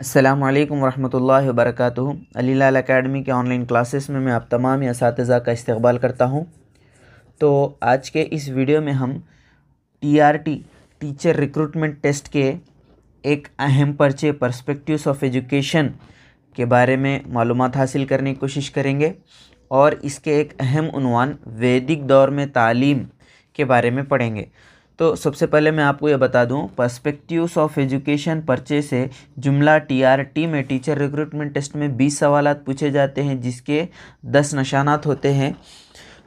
अल्लाम वरहमल वर्क अलील अकेडमी के ऑनलाइन क्लासेस में मैं आप तमाम इस का इस्तबाल करता हूँ तो आज के इस वीडियो में हम टी टीचर रिक्रूटमेंट टेस्ट के एक अहम पर्चे पर्सपेक्टिव्स ऑफ एजुकेशन के बारे में मालूम हासिल करने की कोशिश करेंगे और इसके एक अहम उनवान वैदिक दौर में तालीम के बारे में पढ़ेंगे तो सबसे पहले मैं आपको ये बता दूँ पर्सपेक्टिव्स ऑफ एजुकेशन पर्चे से जुमला टीआरटी में टीचर रिक्रूटमेंट टेस्ट में 20 सवाल पूछे जाते हैं जिसके 10 निशानात होते हैं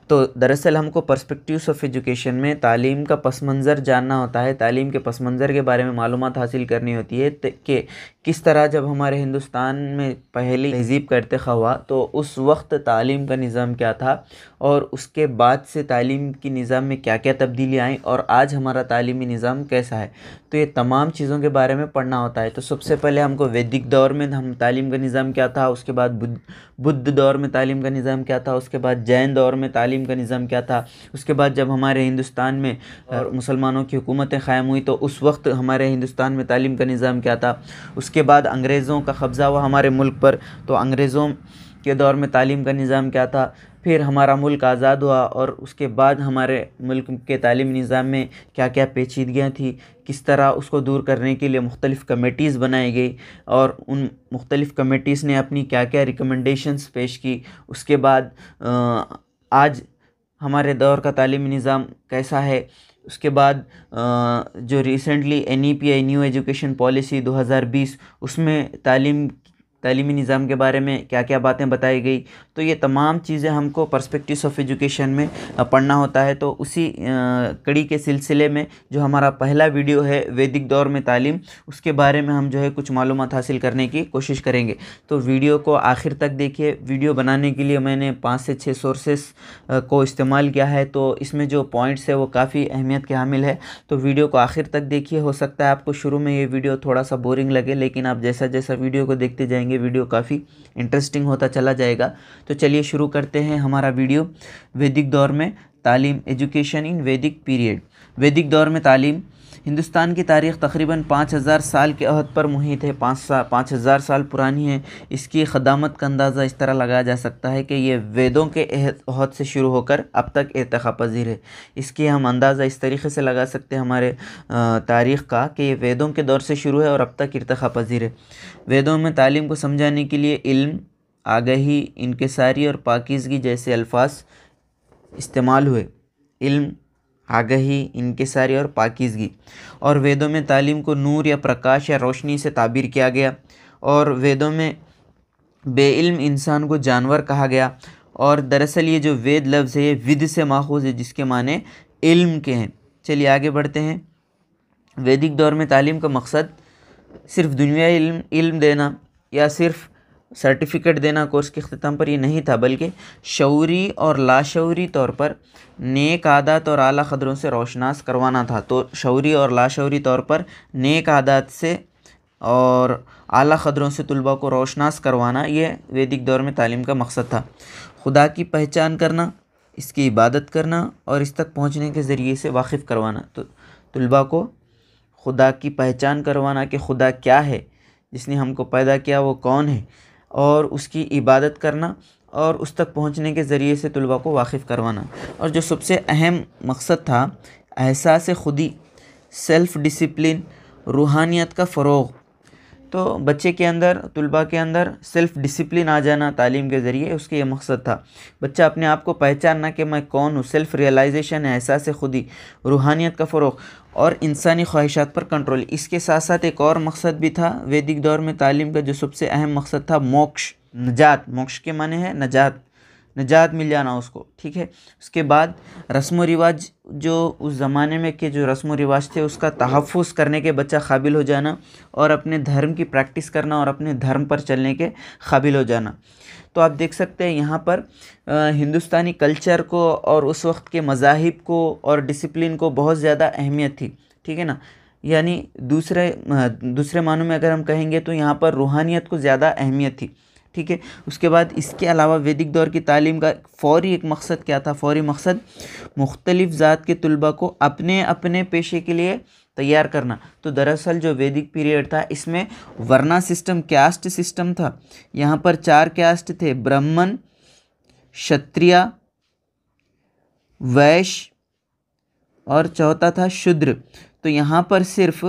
तो दरअसल हमको पर्सपेक्टिव्स ऑफ एजुकेशन में तालीम का पस मंज़र जानना होता है तालीम के पस मंज़र के बारे में मालूम हासिल करनी होती है कि किस तरह जब हमारे हिंदुस्तान में पहली तहजीब का इरतः हुआ तो उस वक्त तालीम का निज़ाम क्या था और उसके बाद से तालीम की निज़ाम में क्या क्या तब्दीली आई और आज हमारा तालीमी निज़ाम कैसा है तो ये तमाम चीज़ों के बारे में पढ़ना होता है तो सबसे पहले हमको वैदिक दौर में हम तालीम का निज़ाम क्या था उसके बाद बुद्ध बुद्ध दौर में तालीम का निज़ाम क्या था उसके बाद जैन दौर में तालीम तालीम का निज़ाम क्या था उसके बाद जब हमारे हिंदुस्तान में और मुसलमानों की हुकूमतें क़ायम हुई तो उस वक्त हमारे हिंदुस्तान में तालीम का निज़ाम क्या था उसके बाद अंग्रेज़ों का कब्ज़ा हुआ हमारे मुल्क पर तो अंग्रेज़ों के दौर में तालीम का निज़ाम क्या था फिर हमारा मुल्क आज़ाद हुआ और उसके बाद हमारे मुल्क के तालीम निज़ाम में क्या क्या पेचीदगियाँ थी किस तरह उसको दूर करने के लिए मुख्तलिफ़ कमेटीज़ बनाई गई और उन मुख्तलिफ़ कमेटीज़ ने अपनी क्या क्या रिकमेंडेशंस पेश की उसके बाद आ, आज हमारे दौर का तालीमी निज़ाम कैसा है उसके बाद जो recently N E P I new education policy दो हज़ार बीस उसमें तालीम तलीमी निज़ाम के बारे में क्या क्या बातें बताई गई तो ये तमाम चीज़ें हमको परस्पेक्टिव ऑफ एजुकेशन में पढ़ना होता है तो उसी कड़ी के सिलसिले में जो हमारा पहला वीडियो है वैदिक दौर में तालीम उसके बारे में हम जो है कुछ मालूम हासिल करने की कोशिश करेंगे तो वीडियो को आखिर तक देखिए वीडियो बनाने के लिए मैंने पाँच से छः सोर्सेस को इस्तेमाल किया है तो इसमें जो पॉइंट्स है वो काफ़ी अहमियत के हामिल है तो वीडियो को आखिर तक देखिए हो सकता है आपको शुरू में ये वीडियो थोड़ा सा बोरिंग लगे लेकिन आप जैसा जैसा वीडियो को देखते जाएंगे ये वीडियो काफ़ी इंटरेस्टिंग होता चला जाएगा तो चलिए शुरू करते हैं हमारा वीडियो वैदिक दौर में तालीम एजुकेशन इन वैदिक पीरियड वैदिक दौर में तालीम हिंदुस्तान की तारीख तकरीबन पाँच हज़ार साल के अहद पर मुहित है पाँच सा पाँच हज़ार साल पुरानी है इसकी खदामत का अंदाज़ा इस तरह लगाया जा सकता है कि यह वेदों के अहद से शुरू होकर अब तक इरतखा पजीर है इसकी हम अंदाज़ा इस तरीके से लगा सकते हैं हमारे तारीख़ का कि ये वेदों के दौर से शुरू है और अब तक इरतखा पजीर है वेदों में तालीम को समझाने के लिए इल्म आगही इनकसारी और पाकिजगी जैसे अल्फाज इस्तेमाल हुए इल्म आगही इनकसारी और पाकिजगी और वेदों में तालीम को नूर या प्रकाश या रोशनी से ताबीर किया गया और वेदों में बेइल्म इंसान को जानवर कहा गया और दरअसल ये जो वेद लफ्ज़ है ये विद से माखूज है जिसके माने इल्म के हैं चलिए आगे बढ़ते हैं वैदिक दौर में तालीम का मकसद सिर्फ दुनिया इल्म इल्म देना या सिर्फ सर्टिफिकेट देना कोर्स के अख्ताम पर यह नहीं था बल्कि शौरी और लाशौरी तौर पर नेक आदत और आला ख़दरों से रोशनास करवाना था तो शौरी और लाशौरी तौर पर नेक आदात से और आला ख़दरों से तलबा को रोशनास करवाना ये वैदिक दौर में तालीम का मकसद था खुदा की पहचान करना इसकी इबादत करना और इस तक पहुँचने के ज़रिए से वाकिफ़ करवाना तो तलबा को खुदा की पहचान करवाना कि खुदा क्या है जिसने हमको पैदा किया वो कौन है और उसकी इबादत करना और उस तक पहुंचने के ज़रिए से तलबा को वाकिफ़ करवाना और जो सबसे अहम मकसद था एहसास खुदी सेल्फ़ डिसिप्लिन रूहानियत का फ़रोग तो बच्चे के अंदर तलबा के अंदर सेल्फ़ डिसिप्लिन आ जाना तालीम के ज़रिए उसके ये मकसद था बच्चा अपने आप को पहचानना कि मैं कौन हूँ सेल्फ़ रियलाइजेशन एहसास खुदी रूहानियत का फ़रोग और इंसानी ख्वाहिशात पर कंट्रोल इसके साथ साथ एक और मकसद भी था वैदिक दौर में तालीम का जो सबसे अहम मकसद था मोक्ष नजात मोक्ष के माने है नजात निजात मिल जाना उसको ठीक है उसके बाद रस्म व रिवाज जो उस ज़माने में के जो रस्म व रिवाज थे उसका तहफ़ करने के बच्चा काबिल हो जाना और अपने धर्म की प्रैक्टिस करना और अपने धर्म पर चलने के काबिल हो जाना तो आप देख सकते हैं यहाँ पर हिंदुस्तानी कल्चर को और उस वक्त के मजाहिब को और डिसिप्लिन को बहुत ज़्यादा अहमियत थी ठीक है ना यानी दूसरे दूसरे मानों में अगर हम कहेंगे तो यहाँ पर रूहानियत को ज़्यादा अहमियत थी ठीक है उसके बाद इसके अलावा वैदिक दौर की तालीम का फौरी एक मकसद क्या था फौरी मकसद मुख्तलिफ़ ज़ात के तलबा को अपने अपने पेशे के लिए तैयार करना तो दरअसल जो वैदिक पीरियड था इसमें वर्णा सिस्टम कैस्ट सिस्टम था यहाँ पर चार कैस्ट थे ब्राह्मण क्षत्रिया वैश्य और चौथा था शूद्र तो यहाँ पर सिर्फ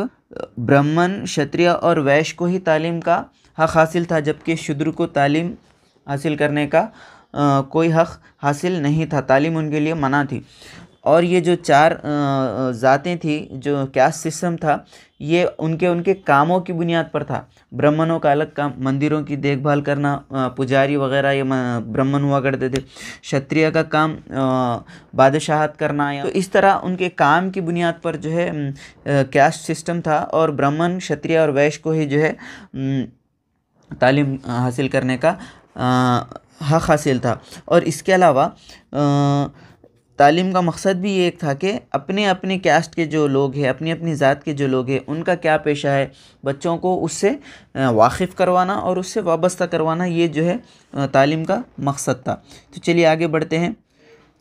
ब्राह्मण क्षत्रिय और वैश्य को ही तालीम का हक़ हासिल था जबकि शुद्र को तालीम हासिल करने का आ, कोई हक़ हासिल नहीं था तालीम उनके लिए मना थी और ये जो चार ज़ातें थी जो कैस्ट सिस्टम था ये उनके उनके कामों की बुनियाद पर था ब्राह्मणों का अलग काम मंदिरों की देखभाल करना पुजारी वगैरह ये ब्राह्मण हुआ करते थे क्षत्रिय का काम बादशाहत करना या तो इस तरह उनके काम की बुनियाद पर जो है कैस्ट सिस्टम था और ब्राह्मण क्षत्रिय और वैश्य को ही जो है तालीम हासिल करने का हक़ हासिल था और इसके अलावा तालीम का मकसद भी ये था कि अपने अपने कास्ट के जो लोग हैं अपनी अपनी ज़ात के जो लोग हैं उनका क्या पेशा है बच्चों को उससे वाकिफ़ करवाना और उससे वाबस्ता करवाना ये जो है तालीम का मकसद था तो चलिए आगे बढ़ते हैं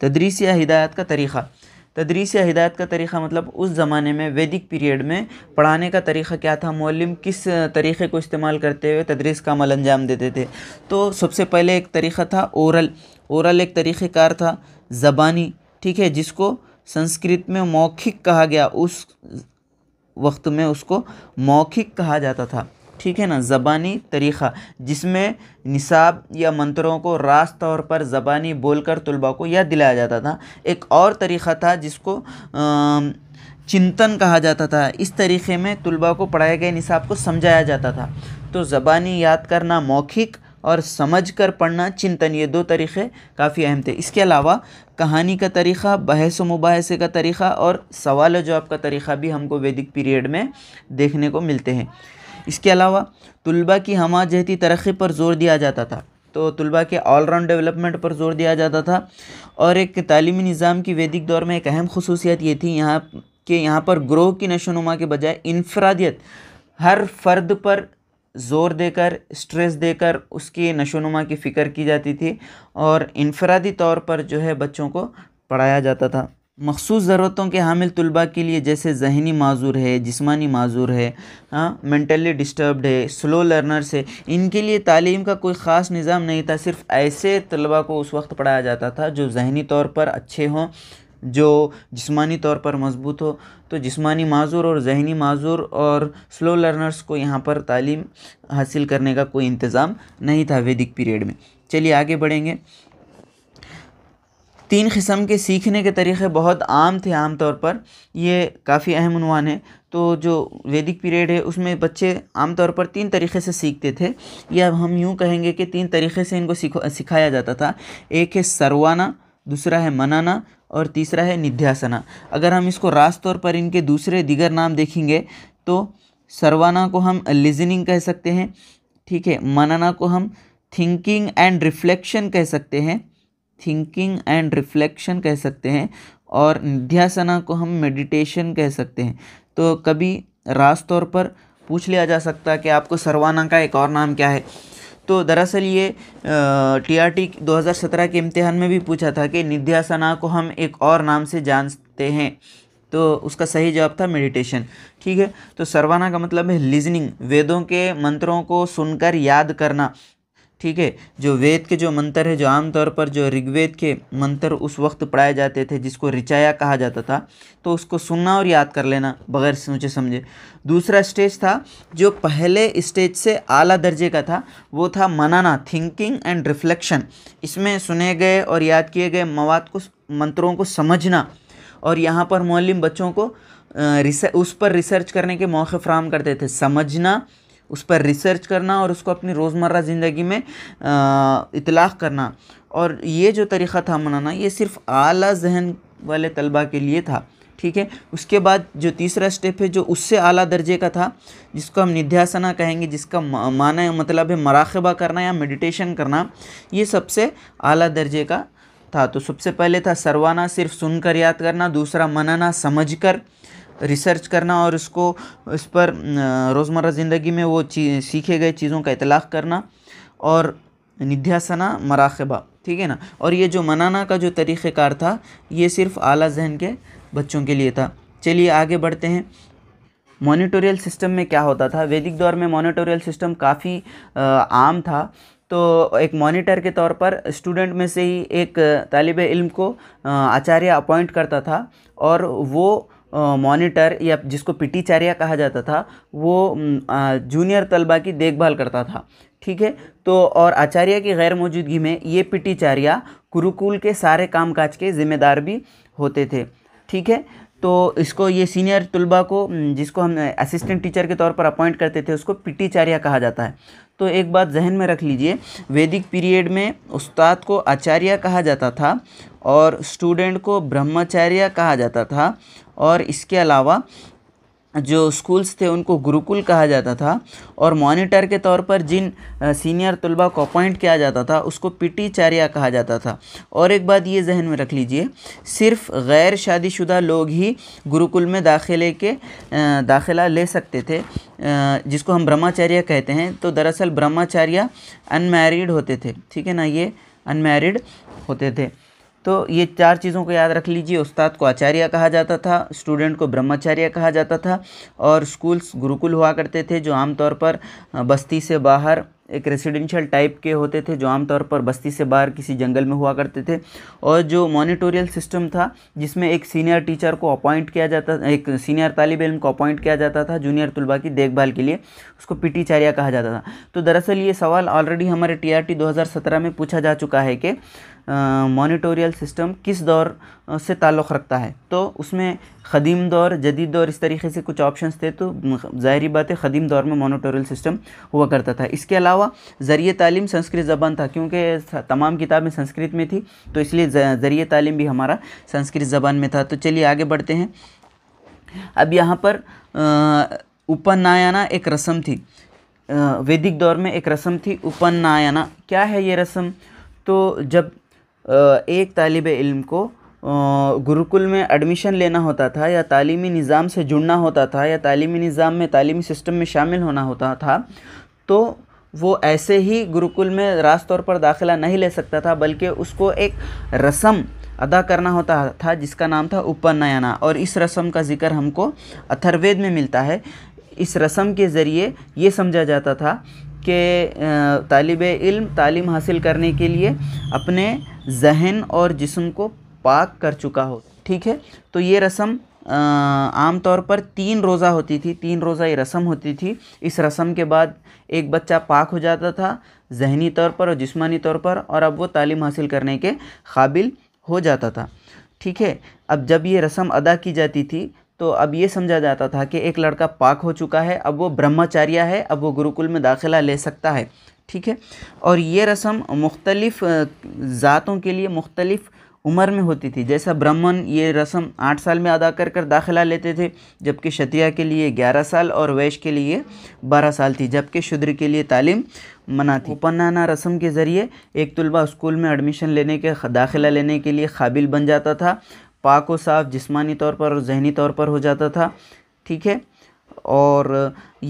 तदरीस या हिदायत का तरीक़ा तदरीस या हिदायत का तरीक़ा मतलब उस ज़माने में वैदिक पीरियड में पढ़ाने का तरीक़ा क्या था मौलम किस तरीक़े को इस्तेमाल करते हुए तदरीस का अमल अंजाम देते थे तो सबसे पहले एक तरीक़ा था औरल औरल एक तरीक़ेकार था ज़बानी ठीक है जिसको संस्कृत में मौखिक कहा गया उस वक्त में उसको मौखिक कहा जाता था ठीक है ना ज़बानी तरीक़ा जिसमें निसाब या मंत्रों को रास तौर पर ज़बानी बोलकर तलबा को याद दिलाया जाता था एक और तरीक़ा था जिसको चिंतन कहा जाता था इस तरीक़े में तलबा को पढ़ाए गए निसाब को समझाया जाता था तो ज़बानी याद करना मौखिक और समझ कर पढ़ना चिंतन ये दो तरीक़े काफ़ी अहम थे इसके अलावा कहानी का तरीक़ा बहस व मुबासे का तरीक़ा और सवाल जवाब का तरीक़ा भी हमको वैदिक पीरियड में देखने को मिलते हैं इसके अलावा तलबा की हमा जहती तरक्की पर जोर दिया जाता था तो तलबा के ऑलराउंड डेवलपमेंट पर जोर दिया जाता था और एक तलीमी निज़ाम की वैदिक दौर में एक अहम खसूसियत ये थी यहाँ के यहाँ पर ग्रोह की नशोनुमा के बजाय इनफरादियत हर फर्द पर ज़ोर देकर स्ट्रेस देकर उसकी नशोनुमा की फ़िक्र की जाती थी और इनफरादी तौर पर जो है बच्चों को पढ़ाया जाता था मखसूस ज़रूरतों के हामिल तलबा के लिए जैसे जहनी माजूर है जिसमानी माजूर है हाँ डिस्टर्बड है स्लो लर्नर्स है इनके लिए तालीम का कोई ख़ास निज़ाम नहीं था सिर्फ ऐसे तलबा को उस वक्त पढ़ाया जाता था जो जहनी तौर पर अच्छे हों जो जिसमानी तौर पर मजबूत हो तो जिसमानी माजूर और जहनी माजूर और स्लो लर्नर्स को यहाँ पर तालीम हासिल करने का कोई इंतज़ाम नहीं था वैदिक पीरियड में चलिए आगे बढ़ेंगे तीन किस्म के सीखने के तरीक़े बहुत आम थे आम तौर पर ये काफ़ी अहम उनवान है तो जो वैदिक पीरियड है उसमें बच्चे आम तौर पर तीन तरीक़े से सीखते थे या हम यूँ कहेंगे कि तीन तरीक़े से इनको सिखाया जाता था एक है सरवाना दूसरा है मनाना और तीसरा है निध्यासना अगर हम इसको रास तौर पर इनके दूसरे दिगर नाम देखेंगे तो सरवाना को हम लिजनिंग कह सकते हैं ठीक है मनाना को हम थिंकिंग एंड रिफ्लेक्शन कह सकते हैं थिंकिंग एंड रिफ्लेक्शन कह सकते हैं और निध्यासना को हम मेडिटेशन कह सकते हैं तो कभी रास तौर पर पूछ लिया जा सकता है कि आपको सरवाना का एक और नाम क्या है तो दरअसल ये टी हज़ार सत्रह के इम्तिहान में भी पूछा था कि निध्यासना को हम एक और नाम से जानते हैं तो उसका सही जवाब था मेडिटेशन ठीक है तो सरवाना का मतलब है लिजनिंग वेदों के मंत्रों को सुनकर याद करना ठीक है जो वेद के जो मंत्र है जो आमतौर पर जो ऋग्वेद के मंत्र उस वक्त पढ़ाए जाते थे जिसको रिचाया कहा जाता था तो उसको सुनना और याद कर लेना बगैर सोचे समझे दूसरा स्टेज था जो पहले स्टेज से आला दर्जे का था वो था मनाना थिंकिंग एंड रिफ्लेक्शन इसमें सुने गए और याद किए गए मवाद को मंत्रों को समझना और यहाँ पर मोलिम बच्चों को उस पर रिसर्च करने के मौके फ्राहम करते थे समझना उस पर रिसर्च करना और उसको अपनी रोज़मर्रा ज़िंदगी में इतलाक़ करना और ये जो तरीक़ा था मनाना ये सिर्फ़ आला जहन वाले तलबा के लिए था ठीक है उसके बाद जो तीसरा स्टेप है जो उससे आला दर्जे का था जिसको हम निध्यासना कहेंगे जिसका माना मतलब है मराखबा करना या मेडिटेशन करना ये सबसे आला दर्जे का था तो सबसे पहले था सरवाना सिर्फ सुनकर याद करना दूसरा मनाना समझ कर रिसर्च करना और उसको इस पर रोज़मर्रा ज़िंदगी में वो ची सीखे गए चीज़ों का इतलाक़ करना और निध्यासना मराखबा ठीक है ना और ये जो मनाना का जो तरीक़ार था ये सिर्फ़ आला जहन के बच्चों के लिए था चलिए आगे बढ़ते हैं मोनिटोरियल सिस्टम में क्या होता था वैदिक दौर में मोनिटोरियल सिस्टम काफ़ी आम था तो एक मॉनिटर के तौर पर स्टूडेंट में से ही एक तालब इल्म को आचार्य अपॉइंट करता था और वो मॉनिटर या जिसको पिटीचार्य कहा जाता था वो जूनियर तलबा की देखभाल करता था ठीक है तो और आचार्य की गैर मौजूदगी में ये पिटीचार्य कुरुकुल के सारे कामकाज के जिम्मेदार भी होते थे ठीक है तो इसको ये सीनियर तलबा को जिसको हम असिस्टेंट टीचर के तौर पर अपॉइंट करते थे उसको पिटीचार्य कहा जाता है तो एक बात जहन में रख लीजिए वैदिक पीरियड में उस्ताद को आचार्य कहा जाता था और स्टूडेंट को ब्रह्मचार्य कहा जाता था और इसके अलावा जो स्कूल्स थे उनको गुरुकुल कहा जाता था और मॉनिटर के तौर पर जिन सीनियर तलबा को अपॉइंट किया जाता था उसको पिटीचार्या कहा जाता था और एक बात ये जहन में रख लीजिए सिर्फ गैर शादीशुदा लोग ही गुरुकुल में दाखिले के दाखिला ले सकते थे जिसको हम ब्रह्माचार्य कहते हैं तो दरअसल ब्रह्माचार्य अनमैरिड होते थे ठीक है ना ये अनमैरिड होते थे तो ये चार चीज़ों को याद रख लीजिए उस्ताद को आचार्य कहा जाता था स्टूडेंट को ब्रह्मचार्य कहा जाता था और स्कूल्स गुरुकुल हुआ करते थे जो आमतौर पर बस्ती से बाहर एक रेसिडेंशियल टाइप के होते थे जो आमतौर पर बस्ती से बाहर किसी जंगल में हुआ करते थे और जो मॉनिटोरियल सिस्टम था जिसमें एक सीनियर टीचर को अपॉइंट किया जाता एक सीनियर तालब इलम को अपॉइंट किया जाता था जूनियर तलबा की देखभाल के लिए उसको पीटीचार्या कहा जाता था तो दरअसल ये सवाल ऑलरेडी हमारे टी आर में पूछा जा चुका है कि मोनिटोरियल सिस्टम किस दौर से ताल्लुक़ रखता है तो उसमें ख़दीम दौर जदीद दौर इस तरीके से कुछ ऑप्शंस थे तो ज़ाहरी बात है ख़दीम दौर में मोनिटोरियल सिस्टम हुआ करता था इसके अलावा ज़रिए तालीम संस्कृत ज़बान था क्योंकि तमाम किताबें संस्कृत में थी तो इसलिए ज़रिए तालीम भी हमारा संस्कृत ज़बान में था तो चलिए आगे बढ़ते हैं अब यहाँ पर उपनायाना एक रस्म थी वैदिक दौर में एक रस्म थी उपनायाना क्या है ये रस्म तो जब एक तालब इल्म को गुरुकुल में एडमिशन लेना होता था या तालीमी निज़ाम से जुड़ना होता था या तालीमी निज़ाम में तालीमी सिस्टम में शामिल होना होता था तो वो ऐसे ही गुरुकुल में रास्त तौर पर दाखिला नहीं ले सकता था बल्कि उसको एक रस्म अदा करना होता था जिसका नाम था उपनयना और इस रस्म का जिक्र हमको अथर्वेद में मिलता है इस रस्म के ज़रिए ये समझा जाता था के तालब इल्म तालीम हासिल करने के लिए अपने जहन और जिसम को पाक कर चुका हो ठीक है तो ये रस्म आमतौर पर तीन रोज़ा होती थी तीन रोज़ा ये रस्म होती थी इस रस्म के बाद एक बच्चा पाक हो जाता था जहनी तौर पर और जिस्मानी तौर पर और अब वो तालीम हासिल करने के काबिल हो जाता था ठीक है अब जब ये रस्म अदा की जाती थी तो अब ये समझा जाता था कि एक लड़का पाक हो चुका है अब वो ब्रह्मचार्य है अब वो गुरुकुल में दाखिला ले सकता है ठीक है और ये रस्म मुख्तलिफ़ ज़ातों के लिए मुख्तलिफ़ उम्र में होती थी जैसा ब्राह्मण ये रस्म आठ साल में अदा कर कर दाखिला लेते थे जबकि क्षत्रिया के लिए ग्यारह साल और वैश्य के लिए बारह साल थी जबकि शुद्र के लिए तालीम मना थी उपनाना रस्म के ज़रिए एक तलबा स्कूल में एडमिशन लेने के दाखिला लेने के लिए काबिल बन जाता था पाक व साफ जिस्मानी तौर पर और जहनी तौर पर हो जाता था ठीक है और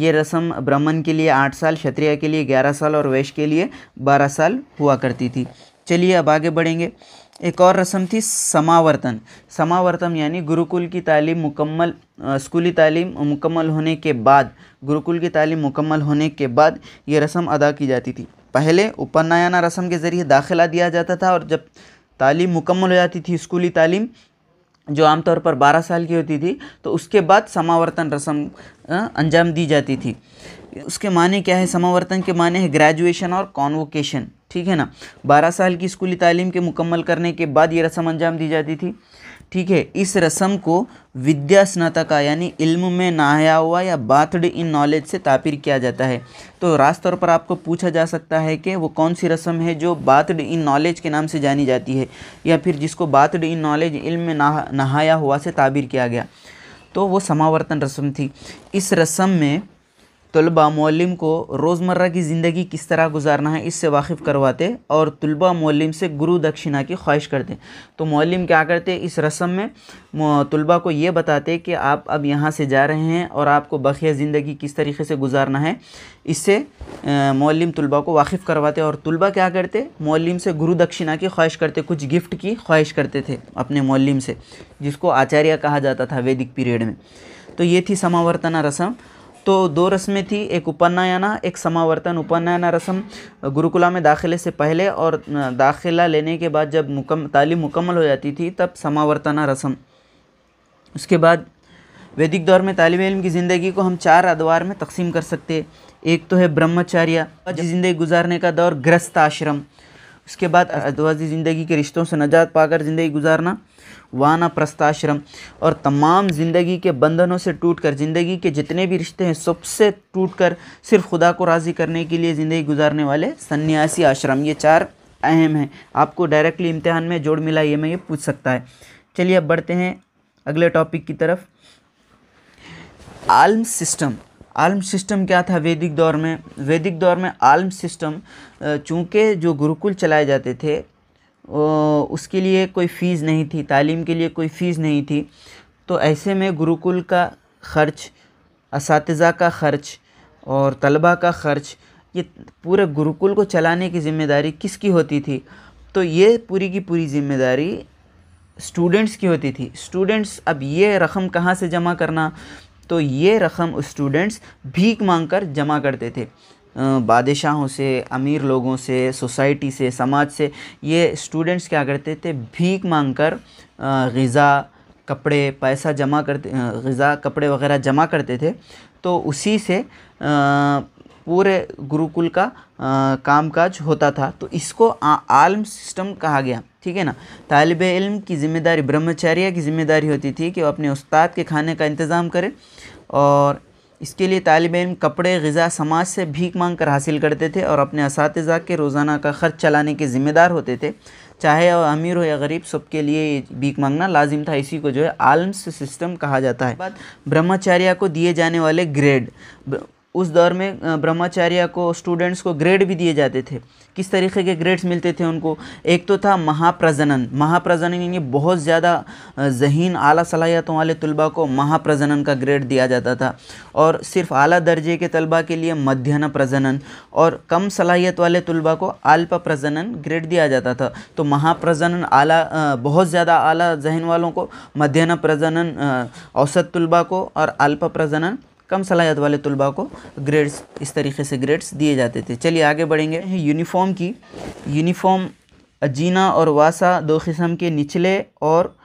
ये रस्म ब्राह्मण के लिए आठ साल क्षत्रिय के लिए ग्यारह साल और वैश्य के लिए बारह साल हुआ करती थी चलिए अब आगे बढ़ेंगे एक और रस्म थी समावर्तन समावर्तन यानी गुरुकुल की तालीम मुकम्मल स्कूली तालीम मुकम्मल होने के बाद गुरुकुल की तालीम मुकम्मल होने के बाद ये रस्म अदा की जाती थी पहले उपनायना रस्म के ज़रिए दाखिला दिया जाता था और जब तालीम मुकम्मल हो जाती थी स्कूली तालीम जो आमतौर पर 12 साल की होती थी तो उसके बाद समावर्तन रस्म अंजाम दी जाती थी उसके माने क्या है समावर्तन के माने है ग्रेजुएशन और कॉन्वोकेशन ठीक है ना 12 साल की स्कूली तालीम के मुकम्मल करने के बाद ये रस्म अंजाम दी जाती थी ठीक है इस रस्म को विद्या स्नातका यानी इल्म में नहाया हुआ या बाथड इन नॉलेज से तापिर किया जाता है तो रास तौर पर आपको पूछा जा सकता है कि वो कौन सी रस्म है जो बाथड इन नॉलेज के नाम से जानी जाती है या फिर जिसको बाथड इन नॉलेज इल्म में नहा नहाया हुआ से ताबिर किया गया तो वो समावर्तन रस्म थी इस रस्म में तलबा मौलम को रोज़मर्रा की ज़िंदगी किस तरह गुजारना है इससे वाकिफ़ करवाते और तलबा मौलम से गुरु दक्षिणा की ख्वाहिश करते तो मौलम क्या करते इस रस्म में तलबा को ये बताते कि आप अब यहाँ से जा रहे हैं और आपको बखिया ज़िंदगी किस तरीके से गुजारना है इससे मौलम तलबा को वाकिफ़ करवाते और तलबा क्या करते मौलम से गुरु दक्षिणा की ख्वाहिश करते कुछ गिफ्ट की ख्वाहिश करते थे अपने मौलम से जिसको आचार्य कहा जाता था वैदिक पीरियड में तो ये थी समावर्तना रस्म तो दो रस्में थी एक उपन्यायना एक समावर्तन उपन्यायना रस्म गुरुकुला में दाखिले से पहले और दाखिला लेने के बाद जब मुकम तालीम मुकम्मल हो जाती थी तब समावर्तना रस्म उसके बाद वैदिक दौर में तालब इलम की ज़िंदगी को हम चार अदवार में तकसीम कर सकते एक तो है ब्रह्मचार्य ज़िंदगी गुजारने का दौर ग्रस्त आश्रम उसके बाद अदवाजी ज़िंदगी के रिश्तों से नजात पाकर ज़िंदगी गुजारना वानप्रस्थाश्रम और तमाम ज़िंदगी के बंधनों से टूटकर ज़िंदगी के जितने भी रिश्ते हैं सबसे टूटकर सिर्फ खुदा को राज़ी करने के लिए ज़िंदगी गुजारने वाले सन्यासी आश्रम ये चार अहम हैं आपको डायरेक्टली इम्तहान में जोड़ मिला ये मैं ये पूछ सकता है चलिए अब बढ़ते हैं अगले टॉपिक की तरफ आलम सिस्टम आलम सिस्टम क्या था वैदिक दौर में वैदिक दौर में आलम सिस्टम चूँकि जो गुरुकुल चलाए जाते थे उसके लिए कोई फ़ीस नहीं थी तालीम के लिए कोई फ़ीस नहीं थी तो ऐसे में गुरुकुल का ख़र्च इस का ख़र्च और तलबा का ख़र्च ये पूरे गुरुकुल को चलाने की ज़िम्मेदारी किसकी होती थी तो ये पूरी की पूरी ज़िम्मेदारी स्टूडेंट्स की होती थी स्टूडेंट्स अब ये रकम कहाँ से जमा करना तो ये रकम स्टूडेंट्स भीख मांग कर जमा करते थे बादशाहों से अमीर लोगों से सोसाइटी से समाज से ये स्टूडेंट्स क्या करते थे भीख मांग कर गज़ा कपड़े पैसा जमा करते गज़ा कपड़े वगैरह जमा करते थे तो उसी से पूरे गुरुकुल का कामकाज होता था तो इसको आलम सिस्टम कहा गया ठीक है ना तालब इल्म की ज़िम्मेदारी ब्रह्मचर्य की ज़िम्मेदारी होती थी कि वो अपने उस्ताद के खाने का इंतज़ाम करे और इसके लिए तालब इम कपड़े गज़ा समाज से भीख मांग कर हासिल करते थे और अपने इस के रोज़ाना का ख़र्च चलाने के ज़िम्मेदार होते थे चाहे वह अमीर हो या गरीब सबके लिए भीख मांगना लाजिम था इसी को जो है आलम्स सिस्टम कहा जाता है बाद ब्रह्मचार्य को दिए जाने वाले ग्रेड उस दौर में ब्रह्मचार्य को स्टूडेंट्स को ग्रेड भी दिए जाते थे किस तरीके के ग्रेड्स मिलते थे उनको एक तो था महाप्रजनन महाप्रजनन यानी बहुत ज़्यादा जहीन आला सलाहियतों वाले तलबा को महाप्रजनन का ग्रेड दिया जाता था और सिर्फ आला दर्जे के तलबा के लिए मध्यान्ह प्रजनन और कम सलाहियत वाले तलबा को अल्प प्रजनन ग्रेड दिया जाता था तो महाप्रजनन आला बहुत ज़्यादा आला जहन वालों को मध्यान्ह प्रजनन औसत तलबा को और अल्प प्रजनन कम सलाहियत वाले तलबा को ग्रेड्स इस तरीके से ग्रेड्स दिए जाते थे चलिए आगे बढ़ेंगे यूनिफॉर्म की यूनिफॉर्म अजीना और वासा दो किस्म के निचले और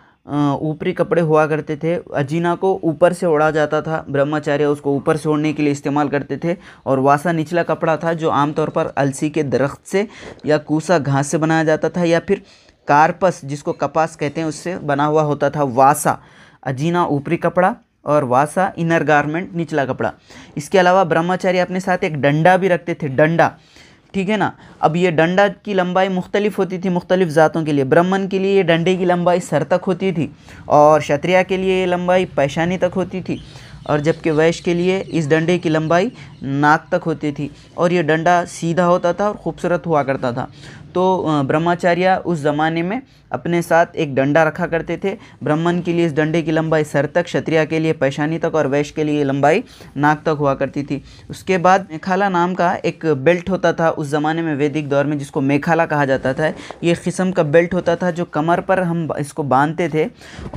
ऊपरी कपड़े हुआ करते थे अजीना को ऊपर से उड़ा जाता था ब्रह्मचार्य उसको ऊपर से ओढ़ने के लिए इस्तेमाल करते थे और वासा निचला कपड़ा था जो आमतौर पर अलसी के दरख्त से या कूसा घास से बनाया जाता था या फिर कारपस जिसको कपास कहते हैं उससे बना हुआ होता था वासा अजीना ऊपरी कपड़ा और वासा इनर गारमेंट निचला कपड़ा इसके अलावा ब्रह्मचारी अपने साथ एक डंडा भी रखते थे डंडा ठीक है ना अब ये डंडा की लंबाई मुख्तलिफ होती थी मुख्तलिफ ज़ातों के लिए ब्राह्मण के लिए ये डंडे की लंबाई सर तक होती थी और क्षत्रिया के लिए ये लंबाई पैशानी तक होती थी और जबकि वैश्य के लिए इस डंडे की लंबाई नाक तक होती थी और ये डंडा सीधा होता था और ख़ूबसूरत हुआ करता था तो ब्रह्माचार्य उस ज़माने में अपने साथ एक डंडा रखा करते थे ब्राह्मण के लिए इस डंडे की लंबाई सर तक क्षत्रिय के लिए पैशानी तक और वैश्य के लिए लंबाई नाक तक हुआ करती थी उसके बाद मेखाला नाम का एक बेल्ट होता था उस ज़माने में वैदिक दौर में जिसको मेखाला कहा जाता था ये किस्म का बेल्ट होता था जो कमर पर हम इसको बांधते थे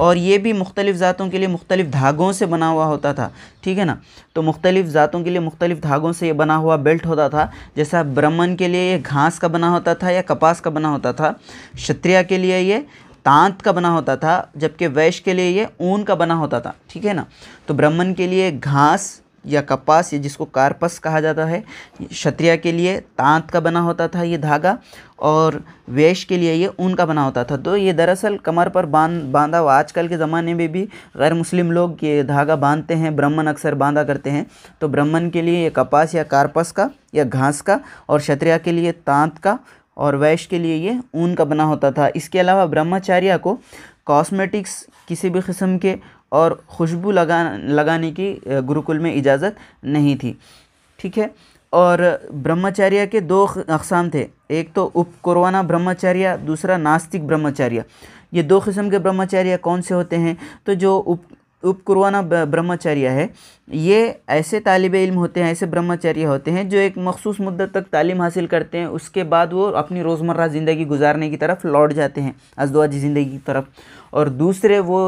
और ये भी मुख्तलिफ़ ज़ातों के लिए मुख्तलिफ़ धागों से बना हुआ होता था ठीक है ना तो मुख्तलिफ़ ज़ातों के लिए मुख्तलि मुख्तलिफ धागों से बना हुआ बेल्ट होता था जैसा ब्राह्मण के लिए ये घास का बना होता था या कपास का बना होता था क्षत्रिया के लिए ये तांत का बना होता था जबकि वैश्य के लिए ये ऊन का बना होता था ठीक है ना तो ब्राह्मण के लिए घास या कपास या जिसको कारपस कहा जाता है क्षत्रिय के लिए तांत का बना होता था ये धागा और वेश के लिए ये ऊन का बना होता था तो ये दरअसल कमर पर बांध बांधा हुआ आजकल के ज़माने में भी गैर मुस्लिम लोग ये धागा बांधते हैं ब्राह्मण अक्सर बांधा करते हैं तो ब्राह्मण के लिए ये कपास या कारपस का या घास का और क्षत्रिय के लिए तांत का और वैश्य के लिए ये ऊन का बना होता था इसके अलावा ब्रह्मचार्य को कॉस्मेटिक्स किसी भी किस्म के और खुशबू लगा लगाने की गुरुकुल में इजाज़त नहीं थी ठीक है और ब्रह्मचर्य के दो अकसाम थे एक तो उपकुरवाना ब्रह्मचर्य दूसरा नास्तिक ब्रह्मचर्य ये दो किस्म के ब्रह्मचर्य कौन से होते हैं तो जो उप उपकुरवाना ब्रह्मचर्य है ये ऐसे तालब इल्म होते हैं ऐसे ब्रह्मचर्य होते हैं जो एक मखसूस मुद्दत तक तालीम हासिल करते हैं उसके बाद वो अपनी रोज़मर्रा ज़िंदगी गुजारने की तरफ लौट जाते हैं अजदवाजी ज़िंदगी की तरफ और दूसरे वो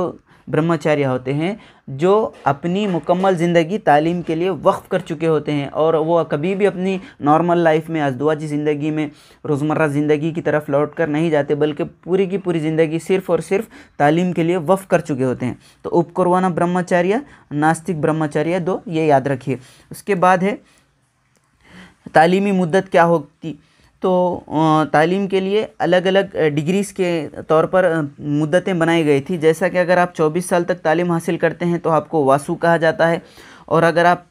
ब्रह्मचार्य होते हैं जो अपनी मुकम्मल ज़िंदगी तालीम के लिए वक्फ़ कर चुके होते हैं और वो कभी भी अपनी नॉर्मल लाइफ में अजदवाजी ज़िंदगी में रोज़मर्रा ज़िंदगी की तरफ लौट कर नहीं जाते बल्कि पूरी की पूरी ज़िंदगी सिर्फ़ और सिर्फ तालीम के लिए वफ़ कर चुके होते हैं तो उपकुरवाना ब्रह्मचार्य नास्तिक ब्रह्मचार्य दो ये याद रखिए उसके बाद है तालीमी मुद्दत क्या होती तो तालीम के लिए अलग अलग डिग्रीज़ के तौर पर मुद्दतें बनाई गई थी जैसा कि अगर आप 24 साल तक तालीम हासिल करते हैं तो आपको वासु कहा जाता है और अगर आप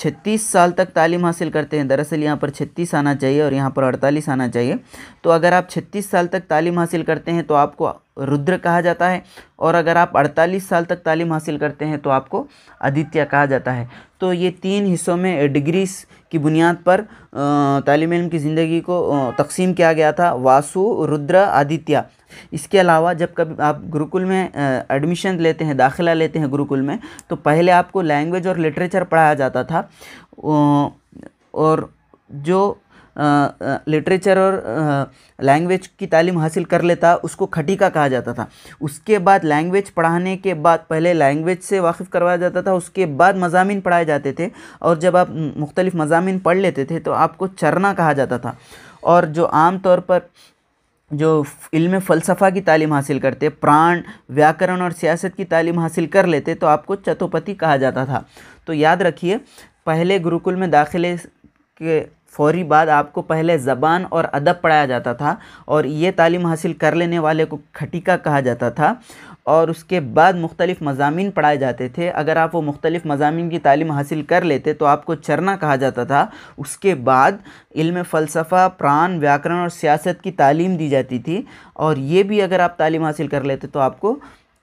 छत्तीस साल तक तालीम हासिल करते हैं दरअसल यहाँ पर छत्तीस आना चाहिए और यहाँ पर अड़तालीस आना चाहिए तो अगर आप छत्तीस साल तक तालीम हासिल करते हैं तो आपको रुद्र कहा जाता है और अगर आप 48 साल तक तालीम हासिल करते हैं तो आपको आदित्य कहा जाता है तो ये तीन हिस्सों में डिग्रीज की बुनियाद पर तालीम इलम की ज़िंदगी को तकसीम किया गया था वासु रुद्र आदित्य इसके अलावा जब कभी आप गुरुकुल में एडमिशन लेते हैं दाखिला लेते हैं गुरुकुल में तो पहले आपको लैंग्वेज और लिटरेचर पढ़ाया जाता था और जो लिटरेचर और लैंग्वेज की तालीम हासिल कर लेता उसको खटीका कहा जाता था उसके बाद लैंग्वेज पढ़ाने के बाद पहले लैंग्वेज से वाकिफ़ करवाया जाता था उसके बाद मजामी पढ़ाए जाते थे और जब आप मुख्तलिफ़ मजामी पढ़ लेते थे तो आपको चरना कहा जाता था और जो आम तौर पर जो इल्म फ़लसफ़ा की तालीम हासिल करते प्राण व्याकरण और सियासत की तालीम हासिल कर लेते तो आपको चतुपति कहा जाता था तो याद रखिए पहले गुरुकुल में दाखिले के फ़ौरी बाद आपको पहले ज़बान और अदब पढ़ाया जाता था और ये तालीम हासिल कर लेने वाले को खटिका कहा जाता था और उसके बाद मुख्तलिफ़ मजामी पढ़ाए जाते थे अगर आप वो मुख्तलिफ़ मजामी की तालीम हासिल कर लेते तो आपको चरना कहा जाता था उसके बाद इल्म फ़लसफ़ा प्राण व्याकरण और सियासत की तालीम दी जाती थी और ये भी अगर आप तालीम हासिल कर लेते तो आपको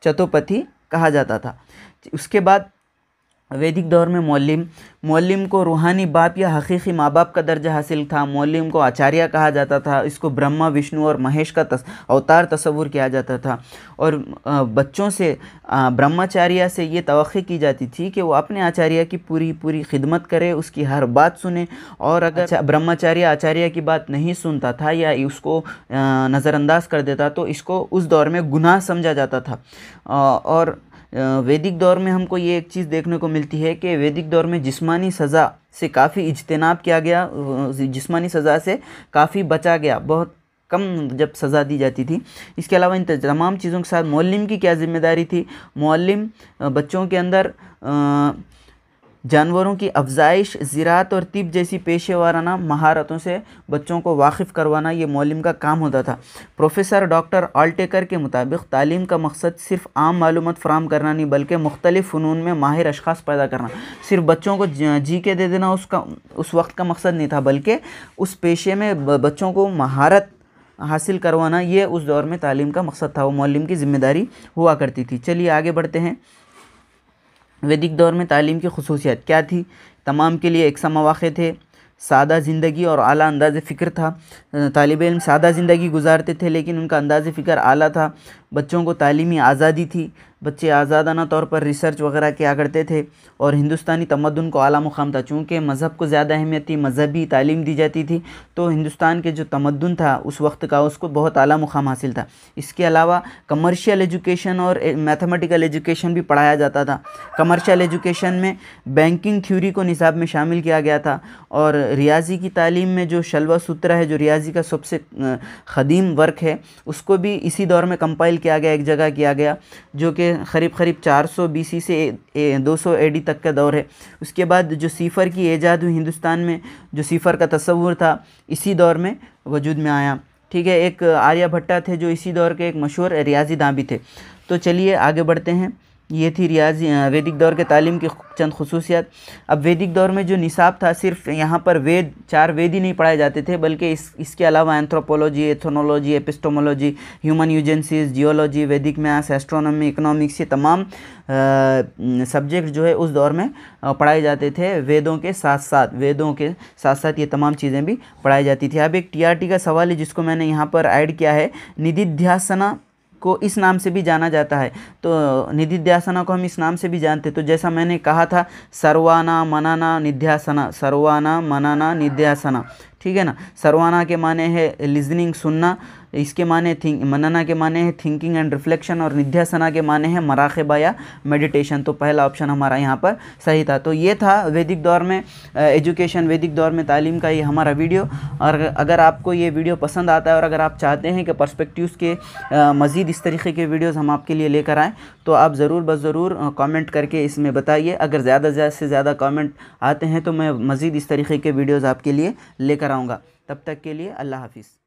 चतोपथी कहा जाता था उसके बाद वैदिक दौर में मौलिम मौलिम को रूहानी बाप या हकीकी माँ बाप का दर्जा हासिल था मौलिम को आचार्य कहा जाता था इसको ब्रह्मा विष्णु और महेश का तस, अवतार तस्वूर किया जाता था और बच्चों से ब्रह्माचार्य से ये तो की जाती थी कि वो अपने आचार्य की पूरी पूरी खिदमत करे उसकी हर बात सुने और अगर अच्छा। ब्रह्माचार्य आचार्य की बात नहीं सुनता था या उसको नज़रअंदाज कर देता तो इसको उस दौर में गुनाह समझा जाता था और वैदिक दौर में हमको ये एक चीज़ देखने को मिलती है कि वैदिक दौर में जिस्मानी सज़ा से काफ़ी इजतनाब किया गया जिस्मानी सज़ा से काफ़ी बचा गया बहुत कम जब सज़ा दी जाती थी इसके अलावा इन तमाम चीज़ों के साथ मौलम की क्या ज़िम्मेदारी थी मौलम बच्चों के अंदर आ, जानवरों की अफजाइश ज़रात और तिब जैसी पेशे वाराना महारतों से बच्चों को वाकिफ़ करवाना ये मौलम का काम होता था प्रोफेसर डॉक्टर आल्टेकर के मुताबिक तालीम का मकसद सिर्फ आम मालूम फ्राहम करना नहीं बल्कि मुख्तलिफ़ फ़नून में माहिर अशास पैदा करना सिर्फ बच्चों को जी के दे देना उसका उस वक्त का मकसद नहीं था बल्कि उस पेशे में बच्चों को महारत हासिल करवाना ये उस दौर में तालीम का मकसद था वो मौलम की ज़िम्मेदारी हुआ करती थी चलिए आगे बढ़ते हैं वैदिक दौर में तालीम की खसूसियात क्या थी तमाम के लिए एकसा मौाक़े थे सादा ज़िंदगी और आला अंदाज फ़िक्र था तालब इम सादा ज़िंदगी गुजारते थे लेकिन उनका अंदाज फ़िक्र आला था बच्चों को तालीमी आज़ादी थी बच्चे आज़ादाना तौर पर रिसर्च वगैरह किया करते थे और हिंदुस्तानी तमदन को आला मुकाम था चूँकि मज़हब को ज़्यादा अहमियत थी मज़हबी तालीम दी जाती थी तो हिंदुस्तान के जो तमदन था उस वक्त का उसको बहुत आला मुकाम हासिल था इसके अलावा कमर्शियल एजुकेशन और मैथमेटिकल एजुकेशन भी पढ़ाया जाता था कमर्शियल एजुकेशन में बैंकिंग थ्यूरी को निसाब में शामिल किया गया था और रियाजी की तालीम में जो शलवा सूत्र है जो रियाजी का सबसे ख़दीम वर्क है उसको भी इसी दौर में कंपाइल किया गया एक जगह किया गया जो कि ये करीब करीब 400 बीसी से 200 डी तक का दौर है उसके बाद जो सीफ़र की ईजाद हुई हिंदुस्तान में जो सीफ़र का तस्वूर था इसी दौर में वजूद में आया ठीक है एक आर्यभट्टा थे जो इसी दौर के एक मशहूर रियाजी भी थे तो चलिए आगे बढ़ते हैं ये थी रियाजी वैदिक दौर के तालीम की चंद खसूसियात अब वैदिक दौर में जो निसाब था सिर्फ यहाँ पर वेद चार वेद ही नहीं पढ़ाए जाते थे बल्कि इस इसके अलावा anthropology ethnology epistemology human eugenics geology Vedic maths astronomy economics ये तमाम सब्जेक्ट जो है उस दौर में पढ़ाए जाते थे वेदों के साथ साथ वेदों के साथ साथ ये तमाम चीज़ें भी पढ़ाई जाती थी अब एक टी का सवाल है जिसको मैंने यहाँ पर ऐड किया है निधिध्यासना को इस नाम से भी जाना जाता है तो निधिध्यासना को हम इस नाम से भी जानते हैं तो जैसा मैंने कहा था सर्वाना मनाना निध्यासना सर्वाना मनाना निध्यासना ठीक है ना सर्वाना के माने है लिजनिंग सुनना इसके माने थिंक मनना के माने हैं थिंकिंग एंड रिफ्लेक्शन और निध्यासना के माने हैं मराखबा या मेडिटेशन तो पहला ऑप्शन हमारा यहाँ पर सही था तो ये था वैदिक दौर में एजुकेशन वैदिक दौर में तालीम का ये हमारा वीडियो और अगर आपको ये वीडियो पसंद आता है और अगर आप चाहते हैं कि पर्सपेक्टिव्स के मज़ीद इस तरीके के वीडियोज़ हम आपके लिए लेकर आएँ तो आप ज़रूर बस ज़रूर करके इसमें बताइए अगर ज़्यादा से ज़्यादा कॉमेंट आते हैं तो मैं मज़ीद इस तरीके के वीडियोज़ आपके लिए लेकर आऊँगा तब तक के लिए अल्लाह हाफिज़